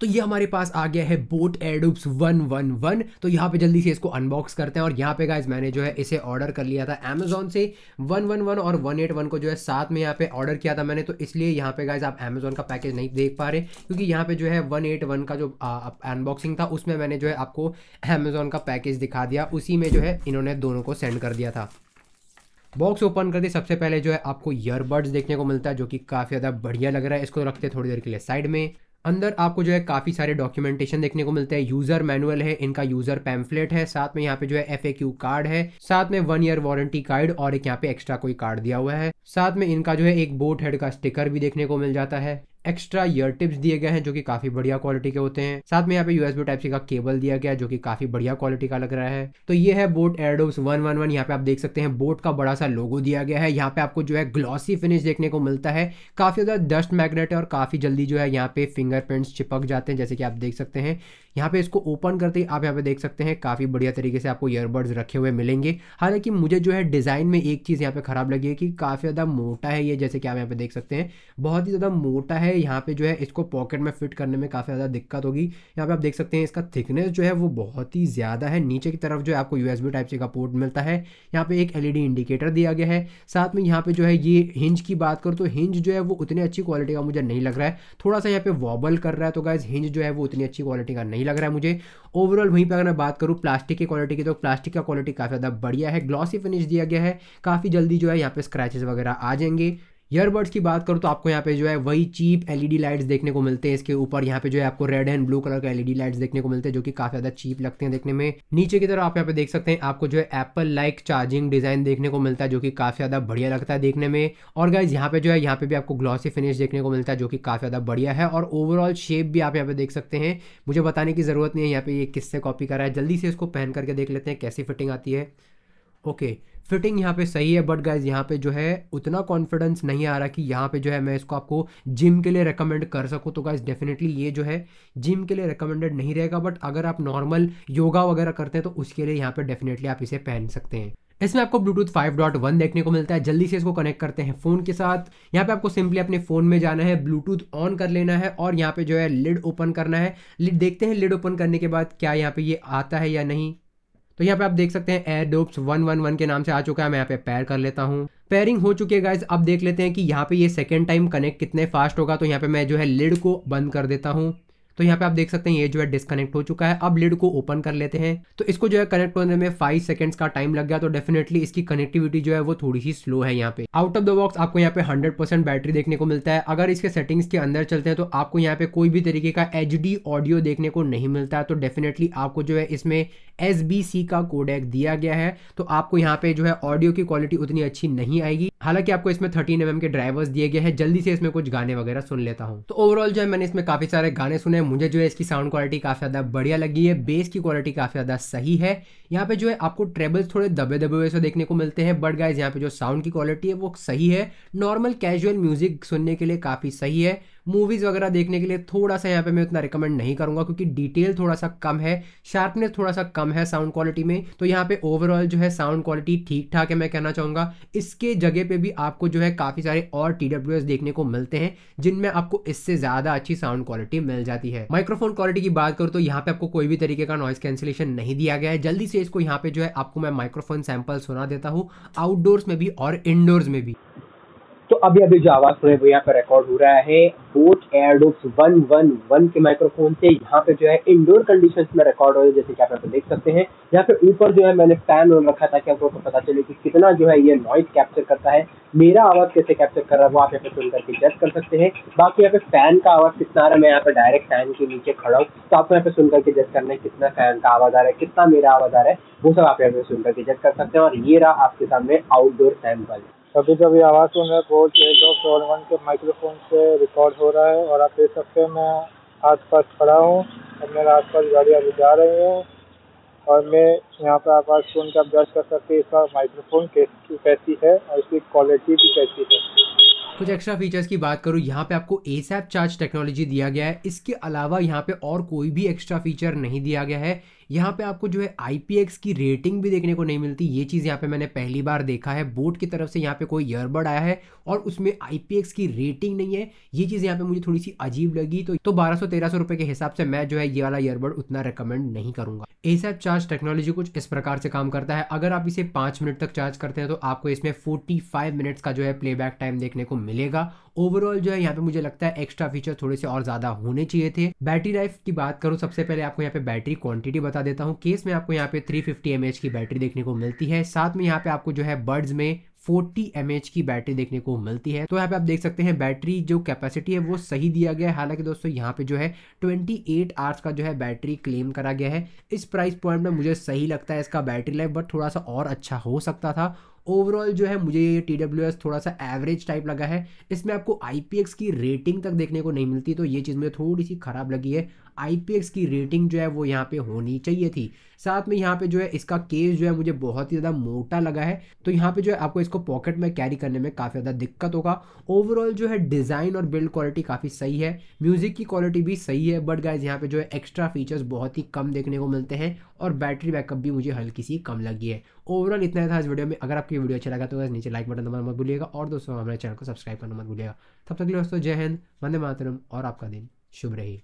तो ये हमारे पास आ गया है Boat Airdopes one one one तो यहाँ पे जल्दी से इसको अनबॉक्स करते हैं और यहाँ पे गाइज मैंने जो है इसे ऑर्डर कर लिया था अमेजोन से वन वन वन और वन एट वन को जो है साथ में यहाँ पे ऑर्डर किया था मैंने तो इसलिए यहाँ पे गाइज आप अमेजोन का पैकेज नहीं देख पा रहे क्योंकि यहाँ पे जो है वन एट वन का जो अनबॉक्सिंग था उसमें मैंने जो है आपको अमेजोन का पैकेज दिखा दिया उसी में जो है इन्होंने दोनों को सेंड कर दिया था बॉक्स ओपन करते सबसे पहले जो है आपको ईयरबड्स देखने को मिलता है जो कि काफ़ी ज़्यादा बढ़िया लग रहा है इसको रखते थोड़ी देर के लिए साइड में अंदर आपको जो है काफ़ी सारे डॉक्यूमेंटेशन देखने को मिलते हैं यूज़र मैनुअल है इनका यूज़र पैम्फलेट है साथ में यहाँ पे जो है एफ कार्ड है साथ में वन ईयर वारंटी कार्ड और एक यहाँ पे एक्स्ट्रा कोई कार्ड दिया हुआ है साथ में इनका जो है एक बोट हेड का स्टिकर भी देखने को मिल जाता है एक्स्ट्रा ईयर टिप्स दिए गए हैं जो कि काफी बढ़िया क्वालिटी के होते हैं साथ में यहाँ पे यूएसबी टाइप सी का केबल दिया गया है जो कि काफी बढ़िया क्वालिटी का लग रहा है तो ये है Boat Airdopes one one one यहाँ पे आप देख सकते हैं बोट का बड़ा सा लोगो दिया गया है यहाँ पे आपको जो है ग्लॉसी फिनिश देखने को मिलता है काफी ज़्यादा डस्ट मैग्नेट है और काफी जल्दी जो है यहाँ पे फिंगरप्रिंट्स चिपक जाते हैं जैसे कि आप देख सकते हैं यहाँ पे इसको ओपन करते ही आप यहाँ पे देख सकते हैं काफ़ी बढ़िया तरीके से आपको ईयरबड्स रखे हुए मिलेंगे हालांकि मुझे जो है डिज़ाइन में एक चीज़ यहाँ पे ख़राब लगी है कि काफ़ी ज़्यादा मोटा है ये जैसे कि आप यहाँ पे देख सकते हैं बहुत ही ज़्यादा मोटा है यहाँ पे जो है इसको पॉकेट में फिट करने में काफ़ी ज़्यादा दिक्कत होगी यहाँ पे आप देख सकते हैं इसका थिकनेस जो है वो बहुत ही ज़्यादा है नीचे की तरफ जो है आपको यू टाइप सी का पोर्ट मिलता है यहाँ पे एक एल इंडिकेटर दिया गया है साथ में यहाँ पे जो है ये हिंज की बात करूँ तो हिंज जो है वो उतनी अच्छी क्वालिटी का मुझे नहीं लग रहा है थोड़ा सा यहाँ पे वॉबल कर रहा है तो गाइज हिंज जो है वो उतनी अच्छी क्वालिटी का नहीं लग रहा है मुझे ओवरऑल वहीं पर अगर मैं बात करूँ प्लास्टिक की क्वालिटी की तो प्लास्टिक का क्वालिटी काफ़ी ज़्यादा बढ़िया है ग्लॉसी फिनिश दिया गया है काफ़ी जल्दी जो है यहाँ पे स्क्रैचेस वगैरह आ जाएंगे ईयरबड्स की बात करूँ तो आपको यहाँ पे जो है वही चीप एलईडी लाइट्स देखने को मिलते हैं इसके ऊपर यहाँ पे जो है आपको रेड एंड ब्लू कलर का एलईडी लाइट्स देखने को मिलते हैं जो कि काफी ज्यादा चीप लगते हैं देखने में नीचे की तरफ आप यहाँ पे देख सकते हैं आपको जो है एप्पल लाइक चार्जिंग डिजाइन देखने को मिलता है जो कि काफी ज्यादा बढ़िया लगता है देखने में और गाइज यहाँ पे जो है यहाँ पे भी आपको ग्लॉसी फिनिश देखने को मिलता है जो कि काफी ज्यादा बढ़िया है और ओवरऑल शेप भी आप यहाँ पे देख सकते हैं मुझे बताने की जरूरत नहीं है यहाँ पे ये किससे कॉपी करा है जल्दी से इसको पहन करके देख लेते हैं कैसी फिटिंग आती है ओके okay. फिटिंग यहाँ पे सही है बट गाइज यहाँ पे जो है उतना कॉन्फिडेंस नहीं आ रहा कि यहाँ पे जो है मैं इसको आपको जिम के लिए रिकमेंड कर सकूँ तो गाइज डेफिनेटली ये जो है जिम के लिए रिकमेंडेड नहीं रहेगा बट अगर आप नॉर्मल योगा वगैरह करते हैं तो उसके लिए यहाँ पे डेफिनेटली आप इसे पहन सकते हैं इसमें आपको ब्लूटूथ 5.1 देखने को मिलता है जल्दी से इसको कनेक्ट करते हैं फोन के साथ यहाँ पे आपको सिंपली अपने फोन में जाना है ब्लूटूथ ऑन कर लेना है और यहाँ पे जो है लिड ओपन करना है लिड देखते हैं लिड ओपन करने के बाद क्या यहाँ पे ये यह आता है या नहीं तो यहाँ पे आप देख सकते हैं Airdopes one one one के नाम से आ चुका है मैं यहाँ पे पैर कर लेता हूँ पेयरिंग हो चुकी है गाइज अब देख लेते हैं कि यहाँ पे ये सेकेंड टाइम कनेक्ट कितने फास्ट होगा तो यहाँ पे मैं जो है लिड को बंद कर देता हूँ तो यहाँ पे आप देख सकते हैं ये जो है डिस्कनेक्ट हो चुका है अब लिड को ओपन कर लेते हैं तो इसको जो है कनेक्ट होने में फाइव सेकंड्स का टाइम लग गया तो डेफिनेटली इसकी कनेक्टिविटी जो है वो थोड़ी ही स्लो है यहाँ पे आउट ऑफ द बॉक्स आपको यहाँ पे 100% बैटरी देखने को मिलता है अगर इसके सेटिंग्स के अंदर चलते हैं तो आपको यहाँ पे कोई भी तरीके का एच ऑडियो देखने को नहीं मिलता है तो डेफिनेटली आपको जो है इसमें एस बी सी का कोडेक दिया गया है तो आपको यहाँ पे जो है ऑडियो की क्वालिटी उतनी अच्छी नहीं आएगी हालांकि आपको इसमें थर्टीन एम के ड्राइवर्स दिए गए हैं जल्दी से इसमें कुछ गाने वगैरह सुन लेता हूँ तो ओवरऑल जो है मैंने इसमें काफी सारे गाने सुने मुझे जो है इसकी साउंड क्वालिटी काफी ज्यादा बढ़िया लगी है बेस की क्वालिटी काफी ज्यादा सही है यहाँ पे जो है आपको ट्रेबल्स थोड़े दबे दबे हुए से देखने को मिलते हैं बट गाइज यहाँ पे जो साउंड की क्वालिटी है वो सही है नॉर्मल कैजुअल म्यूजिक सुनने के लिए काफी सही है मूवीज़ वगैरह देखने के लिए थोड़ा सा यहाँ पे मैं उतना रिकमेंड नहीं करूंगा क्योंकि डिटेल थोड़ा सा कम है शार्पनेस थोड़ा सा कम कम है साउंड क्वालिटी में तो यहाँ पे ओवरऑल जो है साउंड क्वालिटी ठीक ठाक है मैं कहना चाहूँगा इसके जगह पे भी आपको जो है काफ़ी सारे और टी देखने को मिलते हैं जिनमें आपको इससे ज़्यादा अच्छी साउंड क्वालिटी मिल जाती है माइक्रोफोन क्वालिटी की बात करूँ तो यहाँ पे आपको कोई भी तरीके का नॉइस कैंसिलेशन नहीं दिया गया है जल्दी से इसको यहाँ पे जो है आपको मैं माइक्रोफोन सैंपल सुना देता हूँ आउटडोर्स में भी और इनडोर्स में भी अभी अभी जो आवाज सुने वो यहाँ पे रिकॉर्ड हो रहा है Boat Airdopes one one one के माइक्रोफोन से यहाँ पे जो है इंडोर कंडीशन में रिकॉर्ड हो रहा है जैसे कि आप यहाँ पे देख सकते हैं यहाँ पे ऊपर जो है मैंने फैन ऑन रखा कि आप लोगों को पता चले कि कितना जो है ये नॉइज कैप्चर करता है मेरा आवाज कैसे कैप्चर कर रहा है वो आप यहाँ पे सुन करके जज कर सकते हैं बाकी यहाँ पे फैन का आवाज कितना आ रहा है मैं यहाँ पे डायरेक्ट फैन के नीचे खड़ा हूँ तो आपको यहाँ पे सुन करके जज करना है कितना फैन का आवाज आ रहा है कितना मेरा आवाज आ रहा है वो सब आप यहाँ पे सुन करके जज कर सकते हैं और ये रहा आपके सामने आउटडोर सैम्पल कभी कभी आवाज़ सुन रहे बोर्ड एट ऑफ सोलमन के माइक्रोफोन से रिकॉर्ड हो रहा है और आप देख सकते हैं मैं आसपास खड़ा हूँ और मेरे आस पास गाड़ियाँ भी जा रही हैं और मैं यहाँ पर आवाज़ सुन आप जज कर सकते हैं इसका माइक्रोफोन कैसी कैसी है और इसकी क्वालिटी भी कैसी है कुछ एक्स्ट्रा फीचर्स की बात करूँ यहाँ पे आपको ए चार्ज टेक्नोलॉजी दिया गया है इसके अलावा यहाँ पे और कोई भी एक्स्ट्रा फीचर नहीं दिया गया है यहाँ पे आपको जो है आई की रेटिंग भी देखने को नहीं मिलती ये चीज़ यहाँ पे मैंने पहली बार देखा है बोर्ड की तरफ से यहाँ पे कोई ईयरबड आया है और उसमें आई की रेटिंग नहीं है ये चीज़ यहाँ पे मुझे थोड़ी सी अजीब लगी तो, तो बारह सौ तेरह सौ के हिसाब से मैं जो है ये वाला ईयरबड उतना रिकमेंड नहीं करूँगा एसैप चार्ज टेक्नोलॉजी कुछ इस प्रकार से काम करता है अगर आप इसे पाँच मिनट तक चार्ज करते हैं तो आपको इसमें फोर्टी फाइव मिनट्स का जो है प्लेबैक टाइम देखने को मिलेगा ओवरऑल जो है यहाँ पे मुझे लगता है एक्स्ट्रा फीचर थोड़े से और ज़्यादा होने चाहिए थे बैटरी लाइफ की बात करूँ सबसे पहले आपको यहाँ पे बैटरी क्वांटिटी बता बता देता हूँ केस में आपको यहाँ पे 350 फिफ्टी की बैटरी देखने को मिलती है साथ में यहाँ पे आपको जो है बर्ड्स में 40 एम की बैटरी देखने को मिलती है तो यहाँ पे आप देख सकते हैं बैटरी जो कैपेसिटी है वो सही दिया गया है हालांकि दोस्तों यहाँ पे जो है 28 एट आवर्स का जो है बैटरी क्लेम करा गया है इस प्राइस पॉइंट में मुझे सही लगता है इसका बैटरी लाइफ बट थोड़ा सा और अच्छा हो सकता था ओवरऑल जो है मुझे ये टी थोड़ा सा एवरेज टाइप लगा है इसमें आपको आई की रेटिंग तक देखने को नहीं मिलती तो ये चीज़ मुझे थोड़ी सी ख़राब लगी है आई की रेटिंग जो है वो यहाँ पे होनी चाहिए थी साथ में यहाँ पे जो है इसका केस जो है मुझे बहुत ही ज़्यादा मोटा लगा है तो यहाँ पे जो है आपको इसको पॉकेट में कैरी करने में काफ़ी ज़्यादा दिक्कत होगा ओवरऑल जो है डिज़ाइन और बिल्ड क्वालिटी काफ़ी सही है म्यूज़िक की क्वालिटी भी सही है बट गाइज यहाँ पे जो है एक्स्ट्रा फीचर्स बहुत ही कम देखने को मिलते हैं और बैटरी बैकअप भी मुझे हल्की सी कम लगी है ओवरऑल इतना था इस वीडियो में अगर आपकी वीडियो अच्छा लगा तो बस नीचे लाइक बटन दबाना मत भूलिएगा और दोस्तों हमारे चैनल को सब्सक्राइब करना मत भूलिएगा तब तक दोस्तों जय हिंद वंदे मातरम और आपका दिन शुभ रही